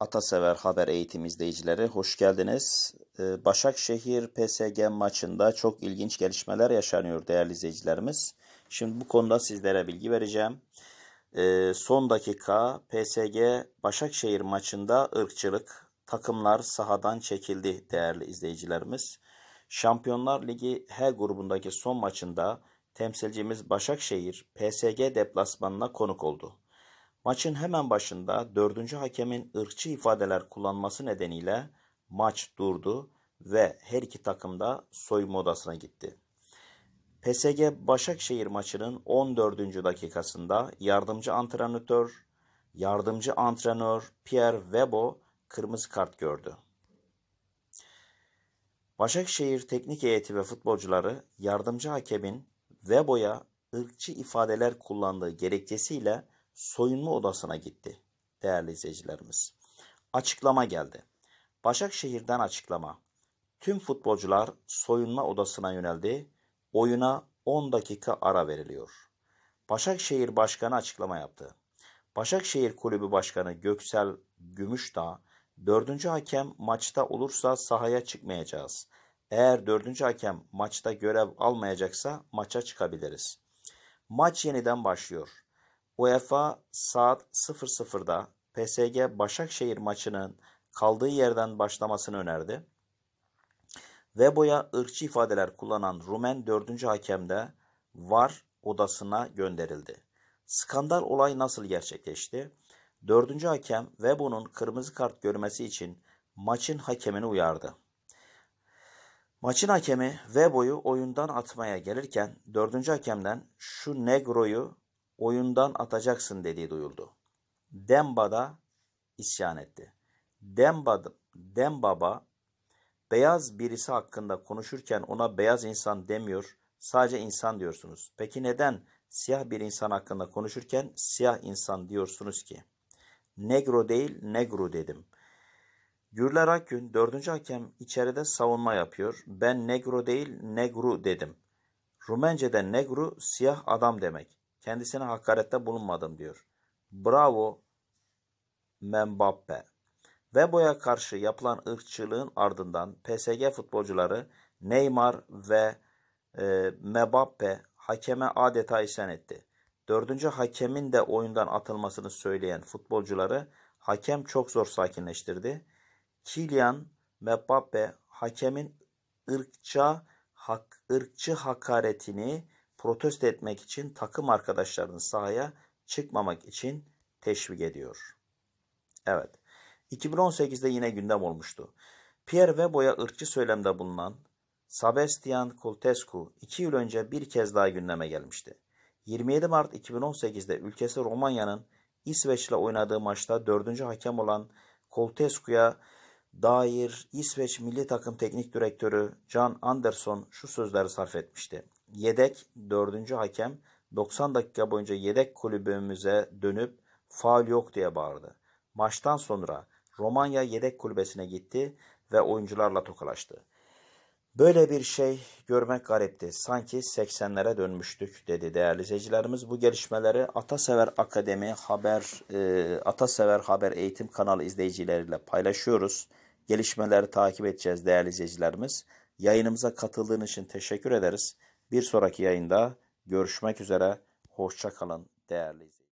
Atasever Haber Eğitim izleyicileri hoş geldiniz. Ee, Başakşehir PSG maçında çok ilginç gelişmeler yaşanıyor değerli izleyicilerimiz. Şimdi bu konuda sizlere bilgi vereceğim. Ee, son dakika PSG Başakşehir maçında ırkçılık, takımlar sahadan çekildi değerli izleyicilerimiz. Şampiyonlar Ligi H grubundaki son maçında temsilcimiz Başakşehir PSG deplasmanına konuk oldu. Maçın hemen başında dördüncü hakemin ırkçı ifadeler kullanması nedeniyle maç durdu ve her iki takım da soyunma odasına gitti. PSG Başakşehir maçının 14. dakikasında yardımcı antrenör yardımcı antrenör Pierre Webo kırmızı kart gördü. Başakşehir teknik heyeti ve futbolcuları yardımcı hakemin Webo'ya ırkçı ifadeler kullandığı gerekçesiyle soyunma odasına gitti değerli izleyicilerimiz. Açıklama geldi. Başakşehir'den açıklama. Tüm futbolcular soyunma odasına yöneldi. Oyuna 10 dakika ara veriliyor. Başakşehir Başkanı açıklama yaptı. Başakşehir Kulübü Başkanı Göksel Gümüşdağ, dördüncü hakem maçta olursa sahaya çıkmayacağız. Eğer dördüncü hakem maçta görev almayacaksa maça çıkabiliriz. Maç yeniden başlıyor. UEFA saat 00'da PSG Başakşehir maçının kaldığı yerden başlamasını önerdi. Vebo'ya ırkçı ifadeler kullanan Rumen 4. hakemde VAR odasına gönderildi. Skandal olay nasıl gerçekleşti? 4. hakem Vebo'nun kırmızı kart görmesi için maçın hakemini uyardı. Maçın hakemi Vebo'yu oyundan atmaya gelirken 4. hakemden şu Negro'yu oyundan atacaksın dediği duyuldu. Demba da isyan etti. Demba, Dembaba beyaz birisi hakkında konuşurken ona beyaz insan demiyor, sadece insan diyorsunuz. Peki neden siyah bir insan hakkında konuşurken siyah insan diyorsunuz ki? Negro değil, negro dedim. Gürler Akgün, dördüncü hakem içeride savunma yapıyor. Ben negro değil, negro dedim. Rumence'de negro siyah adam demek. Kendisine hakarette bulunmadım diyor. Bravo Mbappe ve boya karşı yapılan ırkçılığın ardından PSG futbolcuları Neymar ve e, Mbappe hakeme adeta isyan etti. Dördüncü hakemin de oyundan atılmasını söyleyen futbolcuları hakem çok zor sakinleştirdi. Kylian Mbappe hakemin ırkça hak, ırkçı hakaretini protesto etmek için takım arkadaşlarını sahaya çıkmamak için teşvik ediyor. Evet, 2018'de yine gündem olmuştu. Pierre Webo'ya ırkçı söylemde bulunan Sebastian Kultescu iki yıl önce bir kez daha gündeme gelmişti. 27 Mart 2018'de ülkesi Romanya'nın İsveç oynadığı maçta dördüncü hakem olan Kultescu'ya dair İsveç milli takım teknik direktörü Can Anderson şu sözleri sarf etmişti yedek dördüncü hakem 90 dakika boyunca yedek kulübümüze dönüp faul yok diye bağırdı. Maçtan sonra Romanya yedek kulübesine gitti ve oyuncularla tokalaştı. Böyle bir şey görmek garipti. Sanki 80'lere dönmüştük dedi değerli izleyicilerimiz. Bu gelişmeleri Atasever Akademi Haber e, Atasever Haber Eğitim kanalı izleyicileriyle paylaşıyoruz. Gelişmeleri takip edeceğiz değerli izleyicilerimiz. Yayınımıza katıldığın için teşekkür ederiz. Bir sonraki yayında görüşmek üzere. Hoşça kalın değerli izleyiciler.